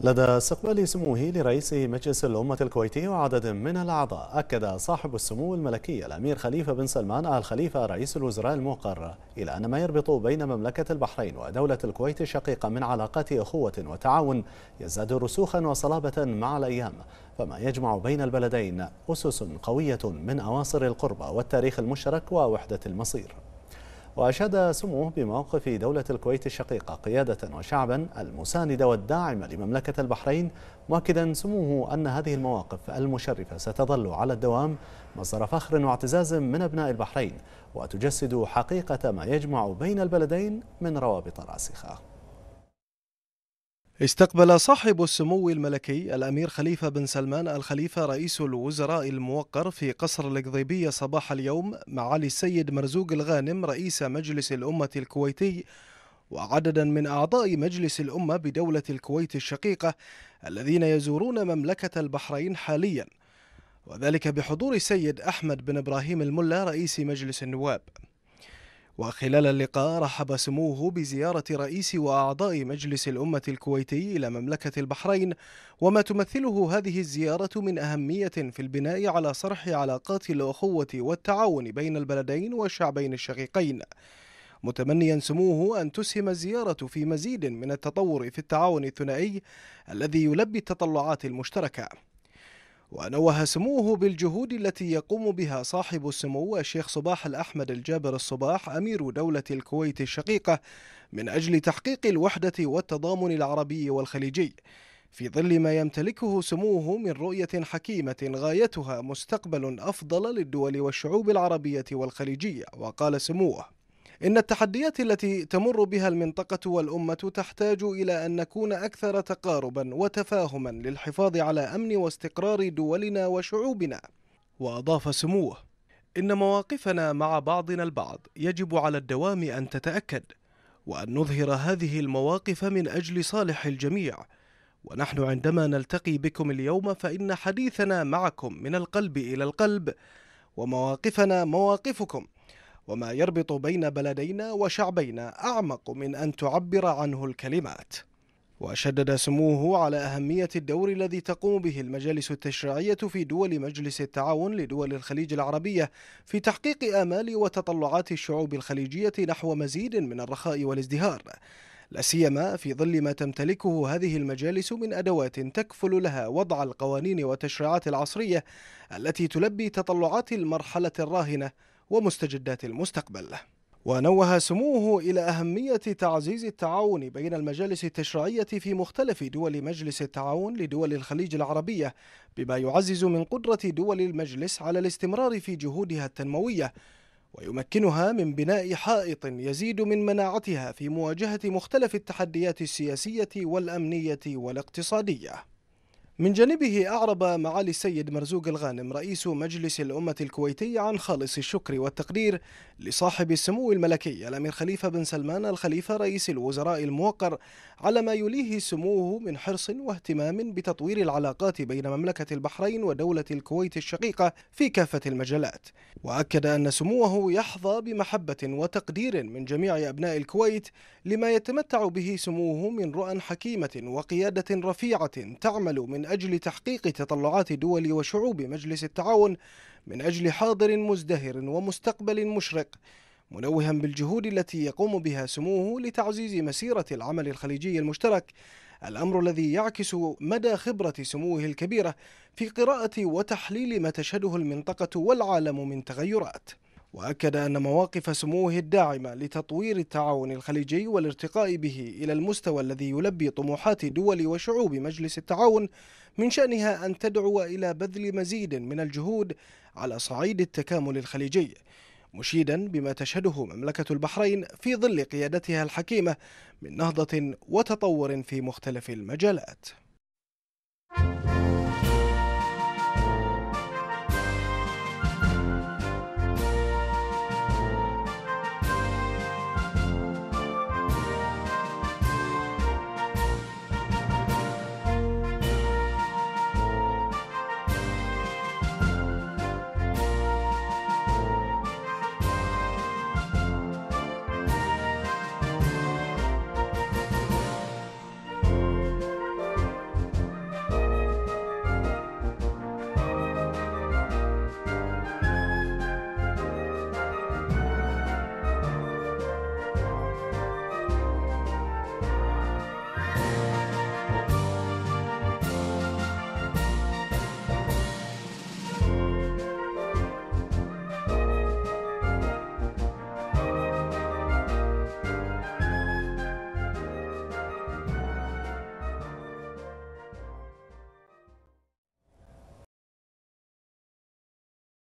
لدى استقبال سموه لرئيس مجلس الأمة الكويتي وعدد من الأعضاء أكد صاحب السمو الملكي الأمير خليفة بن سلمان آل خليفة رئيس الوزراء الموقر إلى أن ما يربط بين مملكة البحرين ودولة الكويت الشقيقة من علاقات أخوة وتعاون يزداد رسوخا وصلابة مع الأيام فما يجمع بين البلدين أسس قوية من أواصر القربة والتاريخ المشترك ووحدة المصير وأشاد سموه بموقف دولة الكويت الشقيقة قيادة وشعبا المساندة والداعمة لمملكة البحرين مؤكدا سموه أن هذه المواقف المشرفة ستظل على الدوام مصدر فخر واعتزاز من أبناء البحرين وتجسد حقيقة ما يجمع بين البلدين من روابط راسخة استقبل صاحب السمو الملكي الأمير خليفة بن سلمان الخليفة رئيس الوزراء الموقر في قصر القضيبية صباح اليوم معالي السيد مرزوق الغانم رئيس مجلس الأمة الكويتي وعددا من أعضاء مجلس الأمة بدولة الكويت الشقيقة الذين يزورون مملكة البحرين حاليا وذلك بحضور السيد أحمد بن إبراهيم الملا رئيس مجلس النواب وخلال اللقاء رحب سموه بزيارة رئيس وأعضاء مجلس الأمة الكويتي إلى مملكة البحرين وما تمثله هذه الزيارة من أهمية في البناء على صرح علاقات الأخوة والتعاون بين البلدين والشعبين الشقيقين متمنيا سموه أن تسهم الزيارة في مزيد من التطور في التعاون الثنائي الذي يلبي التطلعات المشتركة ونوه سموه بالجهود التي يقوم بها صاحب السمو الشيخ صباح الأحمد الجابر الصباح أمير دولة الكويت الشقيقة من أجل تحقيق الوحدة والتضامن العربي والخليجي في ظل ما يمتلكه سموه من رؤية حكيمة غايتها مستقبل أفضل للدول والشعوب العربية والخليجية وقال سموه إن التحديات التي تمر بها المنطقة والأمة تحتاج إلى أن نكون أكثر تقاربا وتفاهما للحفاظ على أمن واستقرار دولنا وشعوبنا وأضاف سموه إن مواقفنا مع بعضنا البعض يجب على الدوام أن تتأكد وأن نظهر هذه المواقف من أجل صالح الجميع ونحن عندما نلتقي بكم اليوم فإن حديثنا معكم من القلب إلى القلب ومواقفنا مواقفكم وما يربط بين بلدينا وشعبينا أعمق من أن تعبر عنه الكلمات وشدد سموه على أهمية الدور الذي تقوم به المجالس التشريعية في دول مجلس التعاون لدول الخليج العربية في تحقيق آمال وتطلعات الشعوب الخليجية نحو مزيد من الرخاء والازدهار لا سيما في ظل ما تمتلكه هذه المجالس من ادوات تكفل لها وضع القوانين والتشريعات العصريه التي تلبي تطلعات المرحله الراهنه ومستجدات المستقبل ونوه سموه إلى أهمية تعزيز التعاون بين المجالس التشريعية في مختلف دول مجلس التعاون لدول الخليج العربية بما يعزز من قدرة دول المجلس على الاستمرار في جهودها التنموية ويمكنها من بناء حائط يزيد من مناعتها في مواجهة مختلف التحديات السياسية والأمنية والاقتصادية من جانبه أعرب معالي السيد مرزوق الغانم رئيس مجلس الأمة الكويتي عن خالص الشكر والتقدير لصاحب السمو الملكي الأمير خليفة بن سلمان الخليفة رئيس الوزراء الموقر على ما يليه سموه من حرص واهتمام بتطوير العلاقات بين مملكة البحرين ودولة الكويت الشقيقة في كافة المجالات وأكد أن سموه يحظى بمحبة وتقدير من جميع أبناء الكويت لما يتمتع به سموه من رؤى حكيمة وقيادة رفيعة تعمل من من أجل تحقيق تطلعات دول وشعوب مجلس التعاون من أجل حاضر مزدهر ومستقبل مشرق منوها بالجهود التي يقوم بها سموه لتعزيز مسيرة العمل الخليجي المشترك الأمر الذي يعكس مدى خبرة سموه الكبيرة في قراءة وتحليل ما تشهده المنطقة والعالم من تغيرات وأكد أن مواقف سموه الداعمة لتطوير التعاون الخليجي والارتقاء به إلى المستوى الذي يلبي طموحات دول وشعوب مجلس التعاون من شأنها أن تدعو إلى بذل مزيد من الجهود على صعيد التكامل الخليجي مشيدا بما تشهده مملكة البحرين في ظل قيادتها الحكيمة من نهضة وتطور في مختلف المجالات